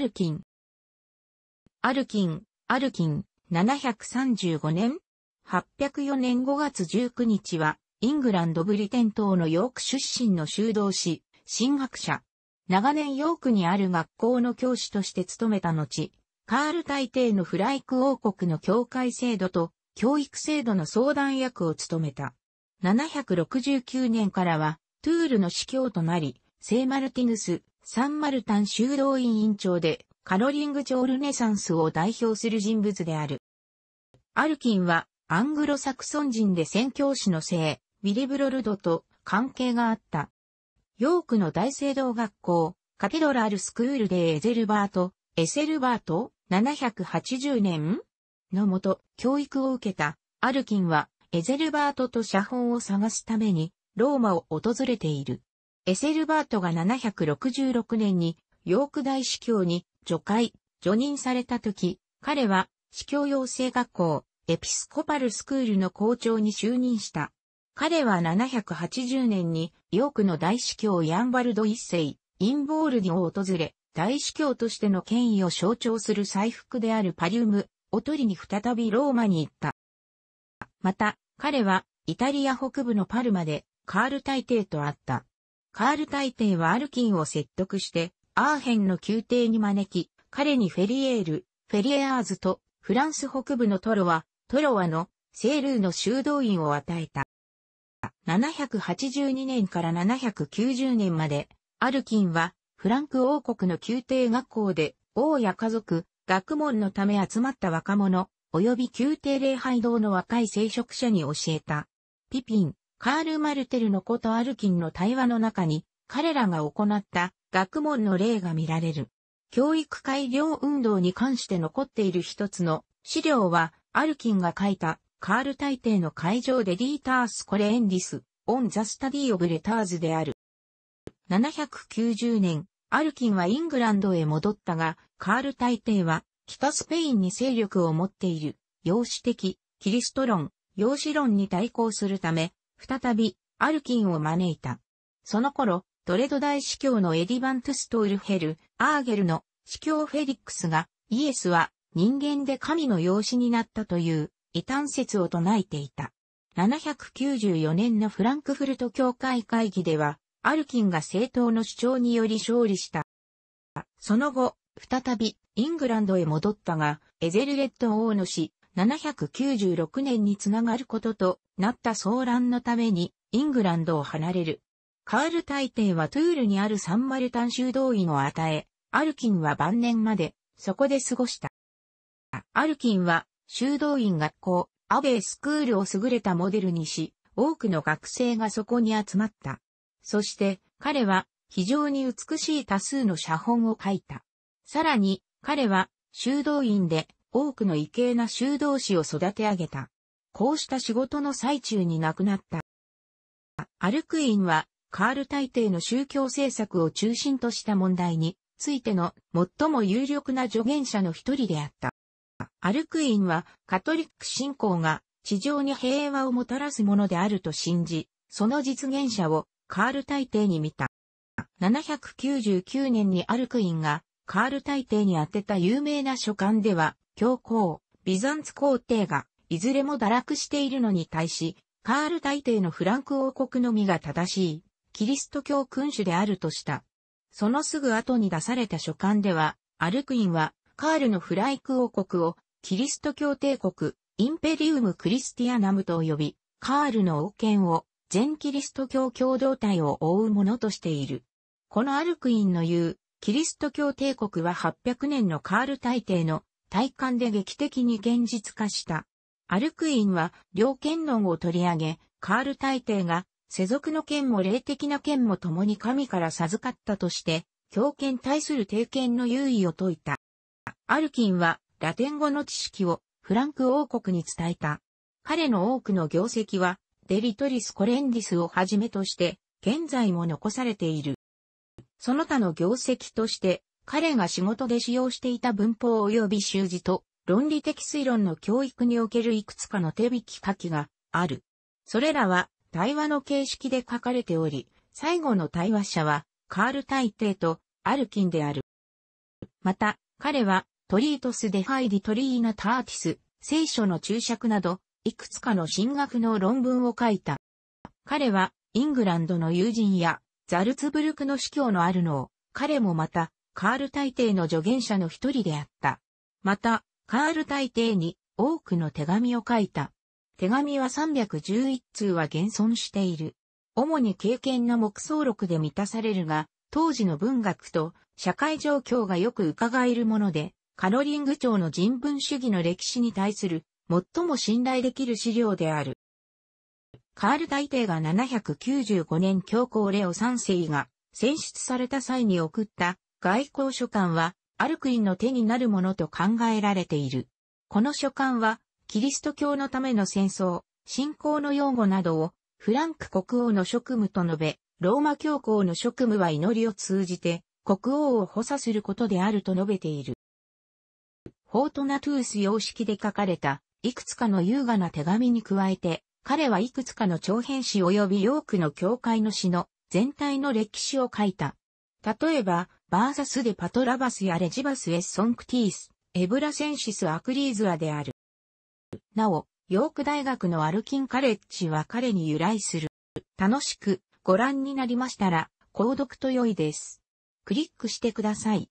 アルキン。アルキン、アルキン、735年 ?804 年5月19日は、イングランドブリテン島のヨーク出身の修道士、神学者。長年ヨークにある学校の教師として勤めた後、カール大帝のフライク王国の教会制度と教育制度の相談役を務めた。769年からは、トゥールの司教となり、聖マルティヌス、サンマルタン修道院院長で、カロリングールネサンスを代表する人物である。アルキンは、アングロサクソン人で宣教師の姓、ウィリブロルドと関係があった。ヨークの大聖堂学校、カテドラルスクールでエゼルバート、エセルバート、780年のもと、教育を受けた、アルキンは、エゼルバートと写本を探すために、ローマを訪れている。エセルバートが766年にヨーク大司教に除会、除任された時、彼は司教養成学校、エピスコパルスクールの校長に就任した。彼は780年にヨークの大司教ヤンバルド一世、インボールディを訪れ、大司教としての権威を象徴する祭服であるパリウムを取りに再びローマに行った。また、彼はイタリア北部のパルマでカール大帝と会った。カール大帝はアルキンを説得して、アーヘンの宮廷に招き、彼にフェリエール、フェリエアーズと、フランス北部のトロワ、トロワの、セールーの修道院を与えた。782年から790年まで、アルキンは、フランク王国の宮廷学校で、王や家族、学問のため集まった若者、及び宮廷礼拝堂の若い聖職者に教えた。ピピン、カール・マルテルの子とアルキンの対話の中に、彼らが行った学問の例が見られる。教育改良運動に関して残っている一つの資料は、アルキンが書いたカール大帝の会場でリータース・コレエンディス、オン・ザ・スタディ・オブ・レターズである。790年、アルキンはイングランドへ戻ったが、カール大帝は北スペインに勢力を持っている、陽子的、キリスト論、陽子論に対抗するため、再び、アルキンを招いた。その頃、トレド大司教のエディバントゥストウルヘル、アーゲルの司教フェリックスが、イエスは人間で神の養子になったという異端説を唱えていた。794年のフランクフルト教会会議では、アルキンが政党の主張により勝利した。その後、再びイングランドへ戻ったが、エゼルレッド王の死、796年につながることとなった騒乱のためにイングランドを離れる。カール大帝はトゥールにあるサンマルタン修道院を与え、アルキンは晩年までそこで過ごした。アルキンは修道院学校、アベースクールを優れたモデルにし、多くの学生がそこに集まった。そして彼は非常に美しい多数の写本を書いた。さらに彼は修道院で多くの異形な修道士を育て上げた。こうした仕事の最中に亡くなった。アルクインは、カール大帝の宗教政策を中心とした問題についての最も有力な助言者の一人であった。アルクインは、カトリック信仰が地上に平和をもたらすものであると信じ、その実現者をカール大帝に見た。799年にアルクインがカール大帝に宛てた有名な書簡では、教皇、ビザンツ皇帝が、いずれも堕落しているのに対し、カール大帝のフランク王国のみが正しい、キリスト教君主であるとした。そのすぐ後に出された書簡では、アルクインは、カールのフライク王国を、キリスト教帝国、インペリウム・クリスティアナムと呼び、カールの王権を、全キリスト教共同体を覆うものとしている。このアルクインの言う、キリスト教帝国は800年のカール大帝の体感で劇的に現実化した。アルクインは両剣論を取り上げ、カール大帝が世俗の剣も霊的な剣も共に神から授かったとして、狂犬対する帝剣の優位を説いた。アルキンはラテン語の知識をフランク王国に伝えた。彼の多くの業績はデリトリス・コレンディスをはじめとして現在も残されている。その他の業績として彼が仕事で使用していた文法及び習字と論理的推論の教育におけるいくつかの手引き書きがある。それらは対話の形式で書かれており、最後の対話者はカール大帝とアルキンである。また、彼はトリートスデファイディトリーナターティス、聖書の注釈など、いくつかの進学の論文を書いた。彼はイングランドの友人やザルツブルクの司教のあるのを、彼もまたカール大帝の助言者の一人であった。また、カール大帝に多くの手紙を書いた。手紙は311通は現存している。主に経験の目想録で満たされるが、当時の文学と社会状況がよく伺えるもので、カロリング朝の人文主義の歴史に対する最も信頼できる資料である。カール大帝が795年教皇レオ3世が選出された際に送った外交書簡は、アルクインの手になるものと考えられている。この書簡は、キリスト教のための戦争、信仰の擁護などを、フランク国王の職務と述べ、ローマ教皇の職務は祈りを通じて、国王を補佐することであると述べている。フォートナトゥース様式で書かれた、いくつかの優雅な手紙に加えて、彼はいくつかの長編詩及びヨークの教会の詩の全体の歴史を書いた。例えば、バーサスでパトラバスやレジバスエッソンクティース、エブラセンシスアクリーズアである。なお、ヨーク大学のアルキンカレッジは彼に由来する。楽しくご覧になりましたら、購読と良いです。クリックしてください。